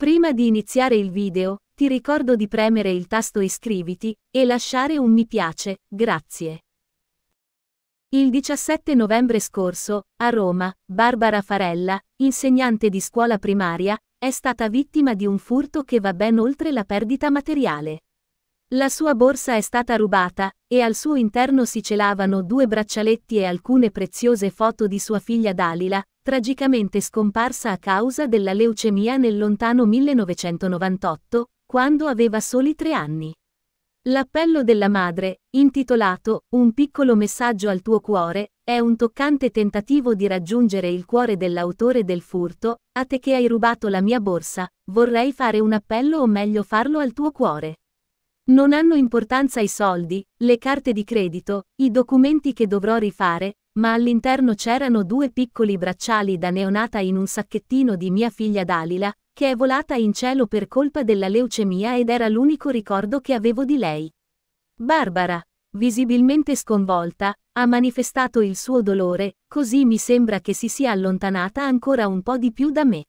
Prima di iniziare il video, ti ricordo di premere il tasto iscriviti e lasciare un mi piace, grazie. Il 17 novembre scorso, a Roma, Barbara Farella, insegnante di scuola primaria, è stata vittima di un furto che va ben oltre la perdita materiale. La sua borsa è stata rubata, e al suo interno si celavano due braccialetti e alcune preziose foto di sua figlia Dalila, tragicamente scomparsa a causa della leucemia nel lontano 1998, quando aveva soli tre anni. L'appello della madre, intitolato Un piccolo messaggio al tuo cuore, è un toccante tentativo di raggiungere il cuore dell'autore del furto, a te che hai rubato la mia borsa, vorrei fare un appello o meglio farlo al tuo cuore. Non hanno importanza i soldi, le carte di credito, i documenti che dovrò rifare, ma all'interno c'erano due piccoli bracciali da neonata in un sacchettino di mia figlia Dalila, che è volata in cielo per colpa della leucemia ed era l'unico ricordo che avevo di lei. Barbara, visibilmente sconvolta, ha manifestato il suo dolore, così mi sembra che si sia allontanata ancora un po' di più da me.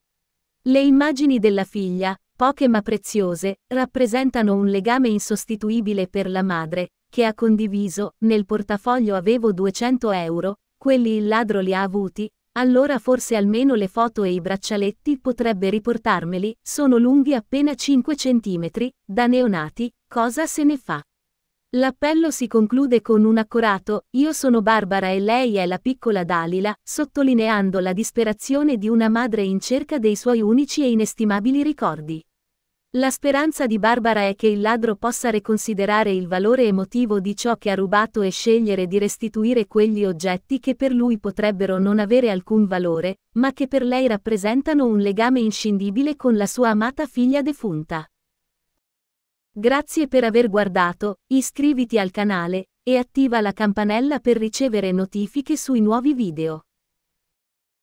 Le immagini della figlia, poche ma preziose, rappresentano un legame insostituibile per la madre, che ha condiviso, nel portafoglio avevo 200 euro, quelli il ladro li ha avuti, allora forse almeno le foto e i braccialetti potrebbe riportarmeli, sono lunghi appena 5 cm, da neonati, cosa se ne fa? L'appello si conclude con un accorato, io sono Barbara e lei è la piccola Dalila, sottolineando la disperazione di una madre in cerca dei suoi unici e inestimabili ricordi. La speranza di Barbara è che il ladro possa reconsiderare il valore emotivo di ciò che ha rubato e scegliere di restituire quegli oggetti che per lui potrebbero non avere alcun valore, ma che per lei rappresentano un legame inscindibile con la sua amata figlia defunta. Grazie per aver guardato, iscriviti al canale e attiva la campanella per ricevere notifiche sui nuovi video.